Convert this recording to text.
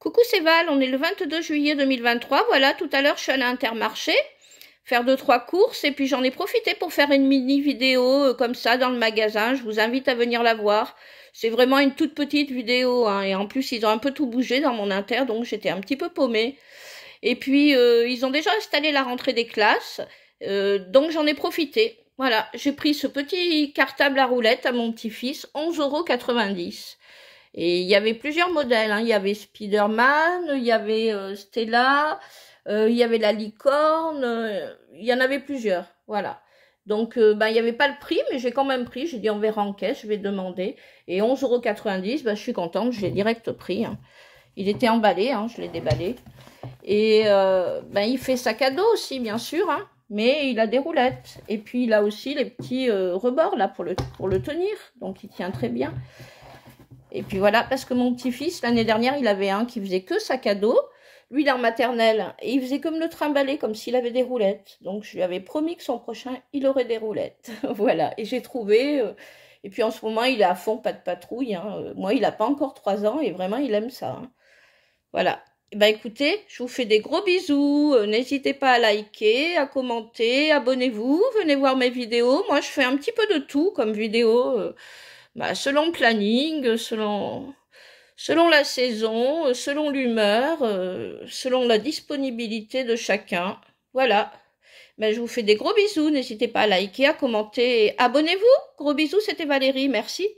Coucou c'est Val, on est le 22 juillet 2023. Voilà, tout à l'heure je suis allée à Intermarché faire deux trois courses et puis j'en ai profité pour faire une mini vidéo euh, comme ça dans le magasin. Je vous invite à venir la voir. C'est vraiment une toute petite vidéo hein, et en plus ils ont un peu tout bougé dans mon inter donc j'étais un petit peu paumée. Et puis euh, ils ont déjà installé la rentrée des classes euh, donc j'en ai profité. Voilà, j'ai pris ce petit cartable à roulette à mon petit-fils, 11,90 euros. Et il y avait plusieurs modèles. Hein. Il y avait Spider-Man, il y avait euh, Stella, euh, il y avait la licorne, euh, il y en avait plusieurs. Voilà. Donc, ben, il n'y avait pas le prix, mais j'ai quand même pris. J'ai dit, on verra en caisse, je vais demander. Et 11,90€, ben, je suis contente, J'ai direct pris. Hein. Il était emballé, hein, je l'ai déballé. Et ben, il fait sac à dos aussi, bien sûr. mais il a des roulettes. Et puis il a aussi les petits rebords là pour le, pour le tenir, donc il tient très bien. Et puis voilà, parce que mon petit-fils, l'année dernière, il avait un qui faisait que sac à dos. Lui, il est maternelle. Et il faisait comme le trimballer, comme s'il avait des roulettes. Donc, je lui avais promis que son prochain, il aurait des roulettes. voilà. Et j'ai trouvé. Euh, et puis, en ce moment, il est à fond, pas de patrouille. Hein. Euh, moi, il n'a pas encore 3 ans et vraiment, il aime ça. Hein. Voilà. bah écoutez, je vous fais des gros bisous. Euh, n'hésitez pas à liker, à commenter, abonnez-vous, venez voir mes vidéos. Moi, je fais un petit peu de tout comme vidéo. Bah, selon le planning, selon selon la saison, selon l'humeur, euh, selon la disponibilité de chacun. Voilà. Ben, je vous fais des gros bisous. N'hésitez pas à liker, à commenter. Abonnez-vous. Gros bisous, c'était Valérie. Merci.